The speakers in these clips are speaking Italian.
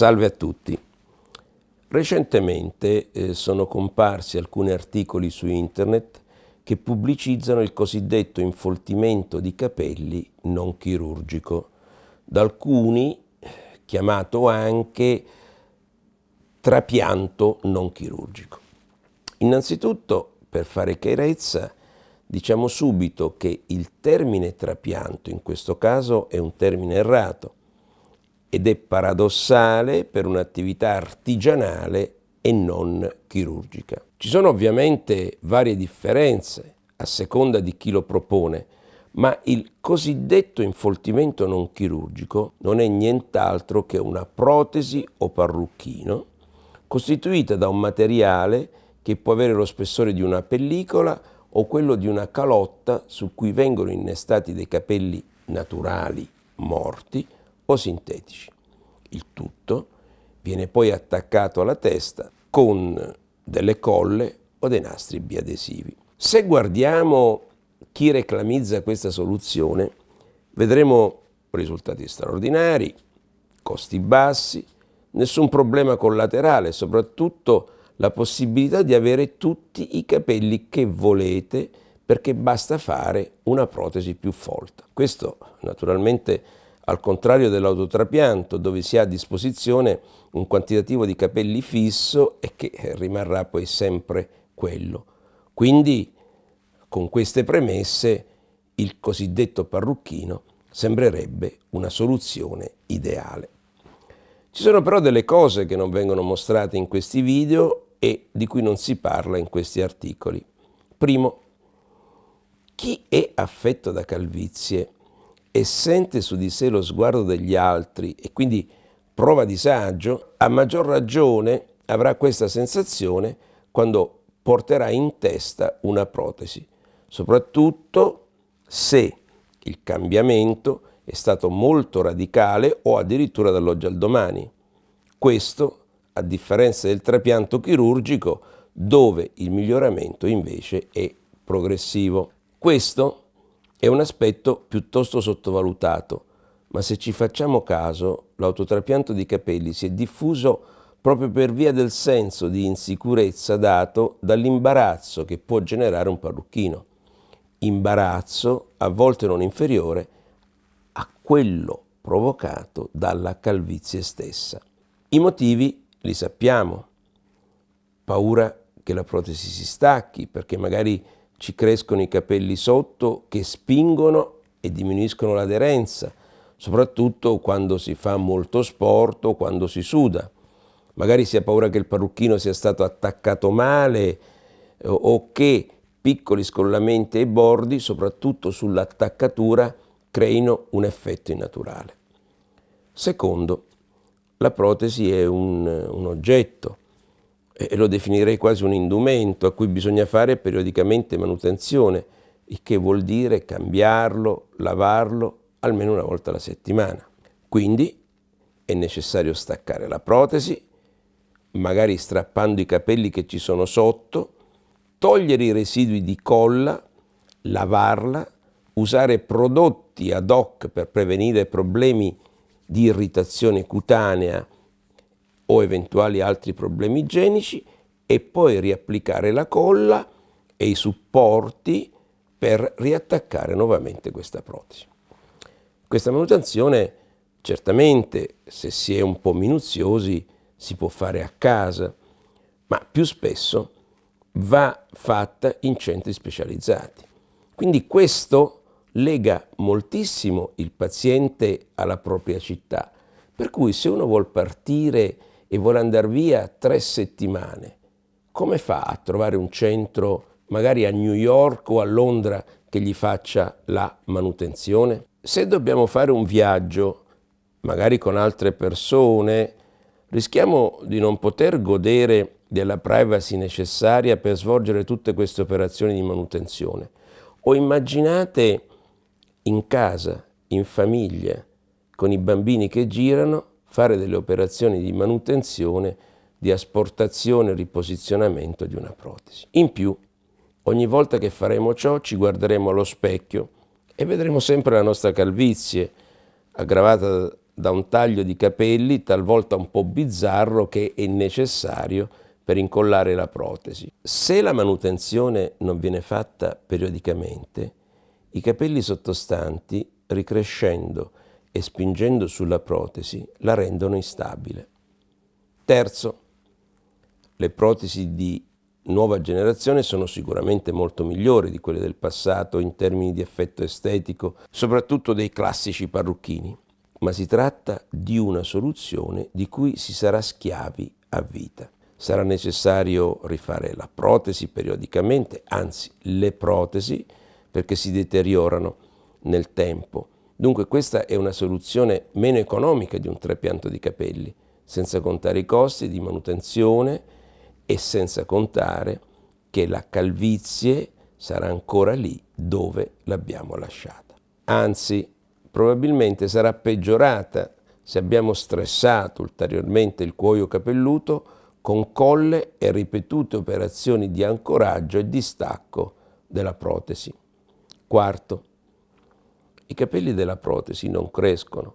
Salve a tutti. Recentemente eh, sono comparsi alcuni articoli su internet che pubblicizzano il cosiddetto infoltimento di capelli non chirurgico, da alcuni chiamato anche trapianto non chirurgico. Innanzitutto, per fare chiarezza, diciamo subito che il termine trapianto in questo caso è un termine errato, ed è paradossale per un'attività artigianale e non chirurgica. Ci sono ovviamente varie differenze a seconda di chi lo propone, ma il cosiddetto infoltimento non chirurgico non è nient'altro che una protesi o parrucchino costituita da un materiale che può avere lo spessore di una pellicola o quello di una calotta su cui vengono innestati dei capelli naturali morti o sintetici. Il tutto viene poi attaccato alla testa con delle colle o dei nastri biadesivi. Se guardiamo chi reclamizza questa soluzione, vedremo risultati straordinari, costi bassi, nessun problema collaterale, soprattutto la possibilità di avere tutti i capelli che volete perché basta fare una protesi più folta. Questo naturalmente al contrario dell'autotrapianto dove si ha a disposizione un quantitativo di capelli fisso e che rimarrà poi sempre quello. Quindi con queste premesse il cosiddetto parrucchino sembrerebbe una soluzione ideale. Ci sono però delle cose che non vengono mostrate in questi video e di cui non si parla in questi articoli. Primo, chi è affetto da calvizie e sente su di sé lo sguardo degli altri e quindi prova disagio, a maggior ragione avrà questa sensazione quando porterà in testa una protesi, soprattutto se il cambiamento è stato molto radicale o addirittura dall'oggi al domani. Questo a differenza del trapianto chirurgico dove il miglioramento invece è progressivo. Questo è un aspetto piuttosto sottovalutato, ma se ci facciamo caso, l'autotrapianto di capelli si è diffuso proprio per via del senso di insicurezza dato dall'imbarazzo che può generare un parrucchino. Imbarazzo a volte non inferiore a quello provocato dalla calvizie stessa. I motivi li sappiamo. Paura che la protesi si stacchi perché magari ci crescono i capelli sotto che spingono e diminuiscono l'aderenza, soprattutto quando si fa molto sport o quando si suda. Magari si ha paura che il parrucchino sia stato attaccato male eh, o che piccoli scollamenti ai bordi, soprattutto sull'attaccatura, creino un effetto innaturale. Secondo, la protesi è un, un oggetto, eh, lo definirei quasi un indumento a cui bisogna fare periodicamente manutenzione, il che vuol dire cambiarlo, lavarlo almeno una volta alla settimana. Quindi è necessario staccare la protesi, magari strappando i capelli che ci sono sotto, togliere i residui di colla, lavarla, usare prodotti ad hoc per prevenire problemi di irritazione cutanea o eventuali altri problemi igienici e poi riapplicare la colla e i supporti per riattaccare nuovamente questa protesi. Questa manutenzione certamente se si è un po' minuziosi si può fare a casa, ma più spesso va fatta in centri specializzati. Quindi questo lega moltissimo il paziente alla propria città, per cui se uno vuole partire e vuole andare via tre settimane, come fa a trovare un centro magari a New York o a Londra che gli faccia la manutenzione? Se dobbiamo fare un viaggio, magari con altre persone, rischiamo di non poter godere della privacy necessaria per svolgere tutte queste operazioni di manutenzione. O immaginate in casa, in famiglia, con i bambini che girano, fare delle operazioni di manutenzione, di asportazione e riposizionamento di una protesi. In più, ogni volta che faremo ciò ci guarderemo allo specchio e vedremo sempre la nostra calvizie, aggravata da un taglio di capelli talvolta un po' bizzarro che è necessario per incollare la protesi. Se la manutenzione non viene fatta periodicamente, i capelli sottostanti, ricrescendo e spingendo sulla protesi la rendono instabile. Terzo, le protesi di nuova generazione sono sicuramente molto migliori di quelle del passato in termini di effetto estetico, soprattutto dei classici parrucchini, ma si tratta di una soluzione di cui si sarà schiavi a vita. Sarà necessario rifare la protesi periodicamente, anzi le protesi, perché si deteriorano nel tempo Dunque questa è una soluzione meno economica di un trapianto di capelli, senza contare i costi di manutenzione e senza contare che la calvizie sarà ancora lì dove l'abbiamo lasciata. Anzi, probabilmente sarà peggiorata se abbiamo stressato ulteriormente il cuoio capelluto con colle e ripetute operazioni di ancoraggio e distacco della protesi. Quarto, i capelli della protesi non crescono.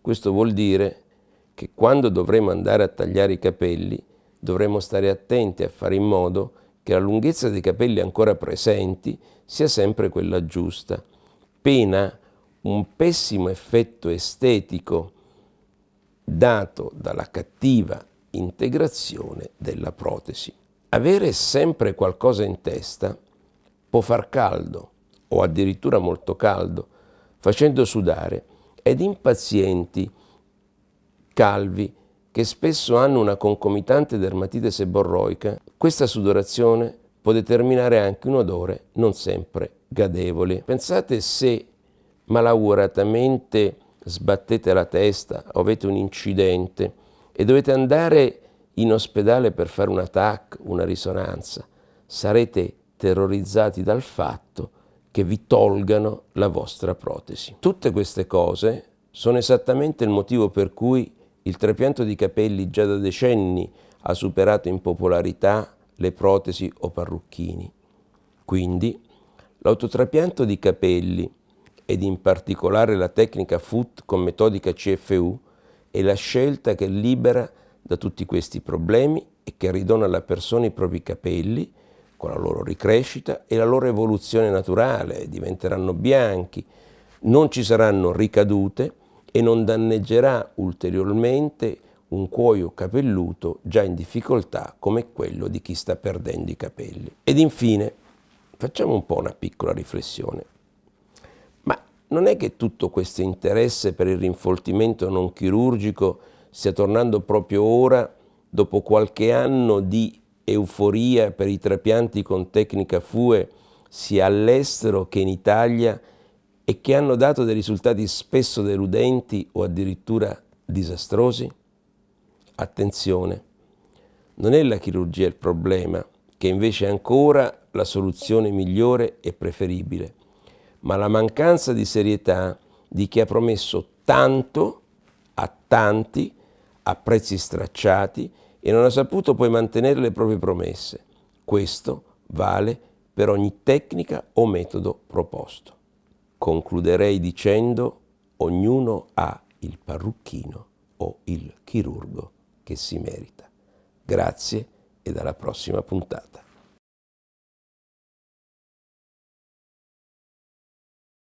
Questo vuol dire che quando dovremo andare a tagliare i capelli dovremo stare attenti a fare in modo che la lunghezza dei capelli ancora presenti sia sempre quella giusta, pena un pessimo effetto estetico dato dalla cattiva integrazione della protesi. Avere sempre qualcosa in testa può far caldo o addirittura molto caldo, facendo sudare, ed impazienti, calvi, che spesso hanno una concomitante dermatite seborroica, questa sudorazione può determinare anche un odore non sempre gradevole. Pensate se malauguratamente sbattete la testa, o avete un incidente e dovete andare in ospedale per fare un attacco, una risonanza, sarete terrorizzati dal fatto che vi tolgano la vostra protesi. Tutte queste cose sono esattamente il motivo per cui il trapianto di capelli già da decenni ha superato in popolarità le protesi o parrucchini. Quindi l'autotrapianto di capelli ed in particolare la tecnica FUT con metodica CFU è la scelta che libera da tutti questi problemi e che ridona alla persona i propri capelli con la loro ricrescita e la loro evoluzione naturale, diventeranno bianchi, non ci saranno ricadute e non danneggerà ulteriormente un cuoio capelluto già in difficoltà come quello di chi sta perdendo i capelli. Ed infine, facciamo un po' una piccola riflessione. Ma non è che tutto questo interesse per il rinfoltimento non chirurgico stia tornando proprio ora, dopo qualche anno di euforia per i trapianti con tecnica FUE sia all'estero che in Italia e che hanno dato dei risultati spesso deludenti o addirittura disastrosi? Attenzione, non è la chirurgia il problema, che invece è ancora la soluzione migliore e preferibile, ma la mancanza di serietà di chi ha promesso tanto a tanti a prezzi stracciati e non ha saputo poi mantenere le proprie promesse. Questo vale per ogni tecnica o metodo proposto. Concluderei dicendo ognuno ha il parrucchino o il chirurgo che si merita. Grazie e alla prossima puntata.